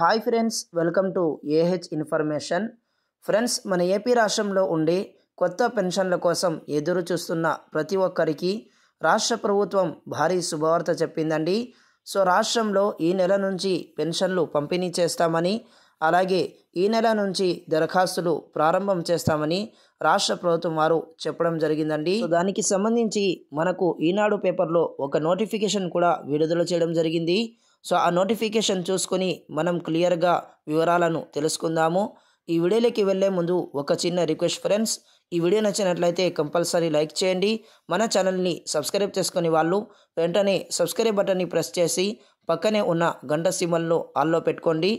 hi friends welcome to AH information friends మన AP రాష్ట్రంలో ఉండి కొత్త పెన్షన్ల కోసం ఎదురు చూస్తున్న ప్రతి ఒక్కరికి రాష్ట్ర ప్రభుత్వం భారీ శుభవార్త చెప్పిందండి సో రాష్ట్రంలో ఈ నెల నుంచి పెన్షన్లు పంపిణీ చేస్తామని అలాగే ఈ నెల నుంచి దరఖాస్తులు ప్రారంభం చేస్తామని రాష్ట్ర ప్రభుత్వం వారు చెప్పడం జరిగిందండి దానికి సంబంధించి మనకు ఈనాడు పేపర్లో ఒక నోటిఫికేషన్ కూడా విడుదల చేయడం జరిగింది సో ఆ నోటిఫికేషన్ చూసుకొని మనం క్లియర్గా వివరాలను తెలుసుకుందాము ఈ వీడియోలోకి వెళ్ళే ముందు ఒక చిన్న రిక్వెస్ట్ ఫ్రెండ్స్ ఈ వీడియో నచ్చినట్లయితే కంపల్సరీ లైక్ చేయండి మన ఛానల్ని సబ్స్క్రైబ్ చేసుకునే వాళ్ళు వెంటనే సబ్స్క్రైబ్ బటన్ని ప్రెస్ చేసి పక్కనే ఉన్న గంట సిమ్మల్ను ఆల్లో పెట్టుకోండి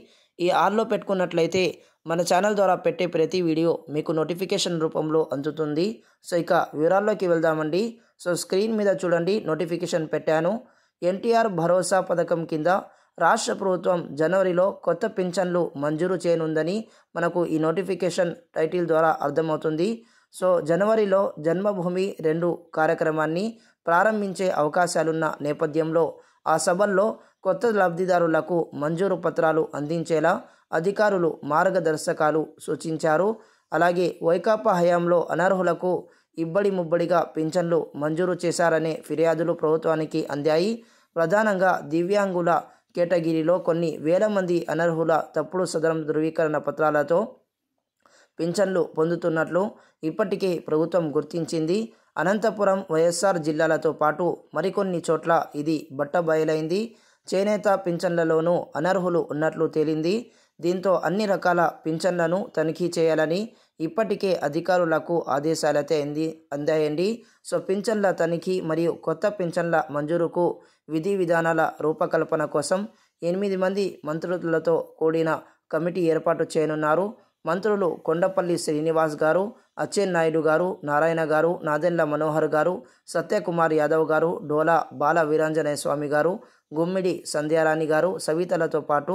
ఈ ఆల్లో పెట్టుకున్నట్లయితే మన ఛానల్ ద్వారా పెట్టే ప్రతి వీడియో మీకు నోటిఫికేషన్ రూపంలో అందుతుంది సో ఇక వివరాల్లోకి వెళ్దామండి సో స్క్రీన్ మీద చూడండి నోటిఫికేషన్ పెట్టాను ఎన్టీఆర్ భరోసా పథకం కింద రాష్ట్ర ప్రభుత్వం జనవరిలో కొత్త పింఛన్లు మంజూరు చేయనుందని మనకు ఈ నోటిఫికేషన్ టైటిల్ ద్వారా అర్థమవుతుంది సో జనవరిలో జన్మభూమి రెండు కార్యక్రమాన్ని ప్రారంభించే అవకాశాలున్న నేపథ్యంలో ఆ సభల్లో కొత్త లబ్ధిదారులకు మంజూరు పత్రాలు అందించేలా అధికారులు మార్గదర్శకాలు సూచించారు అలాగే వైకాపా హయాంలో అనర్హులకు ఇబ్బడి ముబ్బడిగా పింఛన్లు మంజూరు చేశారనే ఫిర్యాదులు ప్రభుత్వానికి అందాయి ప్రధానంగా దివ్యాంగుల కేటగిరీలో కొన్ని వేల మంది అనర్హుల తప్పుడు సదరం ధృవీకరణ పత్రాలతో పింఛన్లు పొందుతున్నట్లు ఇప్పటికే ప్రభుత్వం గుర్తించింది అనంతపురం వైఎస్ఆర్ జిల్లాలతో పాటు మరికొన్ని చోట్ల ఇది బట్టబయలైంది చేనేత పింఛన్లలోనూ అనర్హులు ఉన్నట్లు తేలింది దీంతో అన్ని రకాల పింఛన్లను తనిఖీ చేయాలని ఇప్పటికే అధికారులకు ఆదేశాలైతే అంది అందాయండి సో పింఛన్ల తనిఖీ మరియు కొత్త పింఛన్ల మంజూరుకు విధి విధానాల రూపకల్పన కోసం ఎనిమిది మంది మంత్రులతో కూడిన కమిటీ ఏర్పాటు చేయనున్నారు మంత్రులు కొండపల్లి శ్రీనివాస్ గారు నాయుడు గారు నారాయణ గారు నాదెండ్ల మనోహర్ గారు సత్యకుమార్ యాదవ్ గారు డోలా బాల వీరాంజనేయ స్వామి గారు గుమ్మిడి సంధ్యారాణి గారు సవితలతో పాటు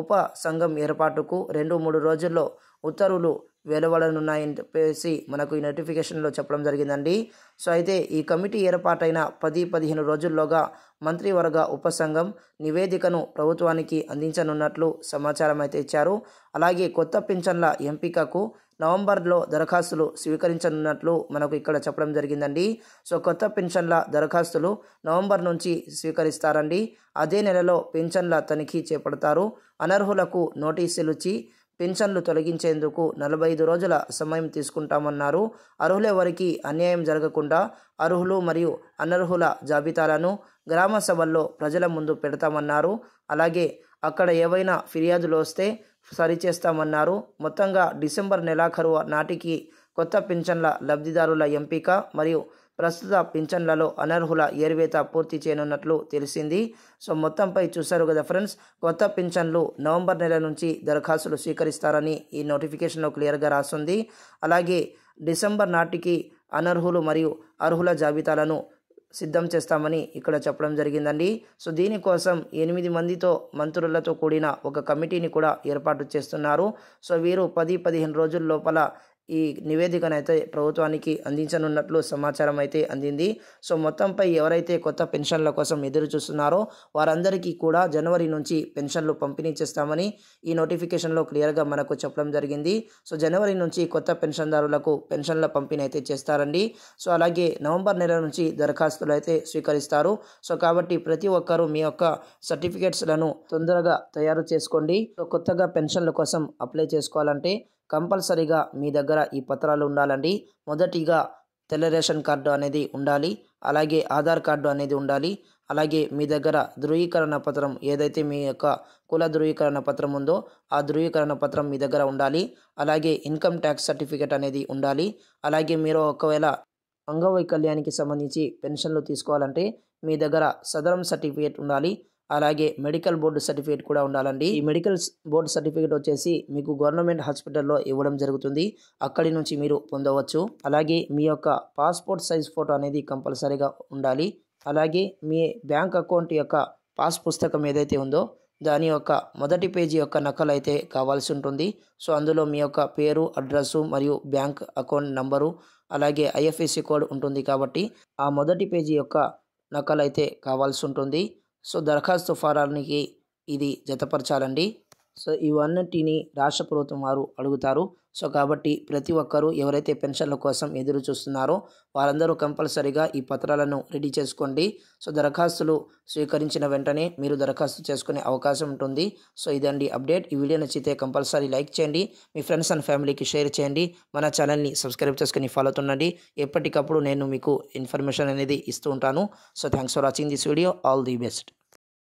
ఉప సంఘం ఏర్పాటుకు రెండు మూడు రోజుల్లో ఉత్తర్వులు వెలువడనున్నాయని చెప్పేసి మనకు ఈ నోటిఫికేషన్లో చెప్పడం జరిగిందండి సో అయితే ఈ కమిటీ ఏర్పాటైన పది పదిహేను రోజుల్లోగా మంత్రివర్గ ఉపసంఘం నివేదికను ప్రభుత్వానికి అందించనున్నట్లు సమాచారం అయితే ఇచ్చారు అలాగే కొత్త పింఛన్ల ఎంపికకు నవంబర్లో దరఖాస్తులు స్వీకరించనున్నట్లు మనకు ఇక్కడ చెప్పడం జరిగిందండి సో కొత్త పింఛన్ల దరఖాస్తులు నవంబర్ నుంచి స్వీకరిస్తారండి అదే నెలలో పింఛన్ల తనిఖీ చేపడతారు అనర్హులకు నోటీసులు ఇచ్చి పెన్షన్లు తొలగించేందుకు నలభై ఐదు రోజుల సమయం తీసుకుంటామన్నారు అర్హులెవరికి అన్యాయం జరగకుండా అర్హులు మరియు అనర్హుల జాబితాలను గ్రామ సభల్లో ప్రజల ముందు పెడతామన్నారు అలాగే అక్కడ ఏవైనా ఫిర్యాదులు వస్తే సరిచేస్తామన్నారు మొత్తంగా డిసెంబర్ నెలాఖరు నాటికి కొత్త పెన్షన్ల లబ్ధిదారుల ఎంపిక మరియు ప్రస్తుత పింఛన్లలో అనర్హుల ఏర్వేత పూర్తి చేయనున్నట్లు తెలిసింది సో మొత్తంపై చూశారు కదా ఫ్రెండ్స్ కొత్త పింఛన్లు నవంబర్ నెల నుంచి దరఖాస్తులు స్వీకరిస్తారని ఈ నోటిఫికేషన్లో క్లియర్గా రాస్తుంది అలాగే డిసెంబర్ నాటికి అనర్హులు మరియు అర్హుల జాబితాలను సిద్ధం చేస్తామని ఇక్కడ చెప్పడం జరిగిందండి సో దీనికోసం ఎనిమిది మందితో మంత్రులతో కూడిన ఒక కమిటీని కూడా ఏర్పాటు చేస్తున్నారు సో వీరు పది పదిహేను రోజుల లోపల ఈ నివేదికనైతే ప్రభుత్వానికి అందించనున్నట్లు సమాచారం అయితే అందింది సో మొత్తంపై ఎవరైతే కొత్త పెన్షన్ల కోసం ఎదురు చూస్తున్నారో వారందరికీ కూడా జనవరి నుంచి పెన్షన్లు పంపిణీ చేస్తామని ఈ నోటిఫికేషన్లో క్లియర్గా మనకు చెప్పడం జరిగింది సో జనవరి నుంచి కొత్త పెన్షన్దారులకు పెన్షన్ల పంపిణీ అయితే చేస్తారండి సో అలాగే నవంబర్ నెల నుంచి దరఖాస్తులు అయితే స్వీకరిస్తారు సో కాబట్టి ప్రతి ఒక్కరూ మీ యొక్క సర్టిఫికేట్స్లను తొందరగా తయారు చేసుకోండి సో కొత్తగా పెన్షన్ల కోసం అప్లై చేసుకోవాలంటే కంపల్సరీగా మీ దగ్గర ఈ పత్రాలు ఉండాలండి మొదటిగా తెల్ల రేషన్ కార్డు అనేది ఉండాలి అలాగే ఆధార్ కార్డు అనేది ఉండాలి అలాగే మీ దగ్గర ధృవీకరణ పత్రం ఏదైతే మీ యొక్క కుల ధృవీకరణ పత్రం ఉందో ఆ ధృవీకరణ పత్రం మీ దగ్గర ఉండాలి అలాగే ఇన్కమ్ ట్యాక్స్ సర్టిఫికేట్ అనేది ఉండాలి అలాగే మీరు ఒకవేళ అంగవైకల్యానికి సంబంధించి పెన్షన్లు తీసుకోవాలంటే మీ దగ్గర సదరం సర్టిఫికేట్ ఉండాలి అలాగే మెడికల్ బోర్డు సర్టిఫికేట్ కూడా ఉండాలండి ఈ మెడికల్ బోర్డు సర్టిఫికేట్ వచ్చేసి మీకు గవర్నమెంట్ హాస్పిటల్లో ఇవ్వడం జరుగుతుంది అక్కడి నుంచి మీరు పొందవచ్చు అలాగే మీ యొక్క పాస్పోర్ట్ సైజ్ ఫోటో అనేది కంపల్సరీగా ఉండాలి అలాగే మీ బ్యాంక్ అకౌంట్ యొక్క పాస్ పుస్తకం ఏదైతే ఉందో దాని యొక్క మొదటి పేజీ యొక్క నకలు అయితే కావాల్సి ఉంటుంది సో అందులో మీ యొక్క పేరు అడ్రస్సు మరియు బ్యాంక్ అకౌంట్ నంబరు అలాగే ఐఎఫ్ఎస్సి కోడ్ ఉంటుంది కాబట్టి ఆ మొదటి పేజీ యొక్క నకలు అయితే కావాల్సి ఉంటుంది సో దరఖాస్తు ఫారానికి ఇది జతపరచాలండి సో ఇవన్నిటిని రాష్ట్ర ప్రభుత్వం వారు అడుగుతారు సో కాబట్టి ప్రతి ఒక్కరూ ఎవరైతే పెన్షన్ల కోసం ఎదురు చూస్తున్నారో వారందరూ కంపల్సరీగా ఈ పత్రాలను రెడీ చేసుకోండి సో దరఖాస్తులు స్వీకరించిన వెంటనే మీరు దరఖాస్తు చేసుకునే అవకాశం ఉంటుంది సో ఇదండి అప్డేట్ ఈ వీడియో నచ్చితే కంపల్సరీ లైక్ చేయండి మీ ఫ్రెండ్స్ అండ్ ఫ్యామిలీకి షేర్ చేయండి మన ఛానల్ని సబ్స్క్రైబ్ చేసుకుని ఫాలో అవుతుండండి ఎప్పటికప్పుడు నేను మీకు ఇన్ఫర్మేషన్ అనేది ఇస్తూ ఉంటాను so thanks for watching this video all the best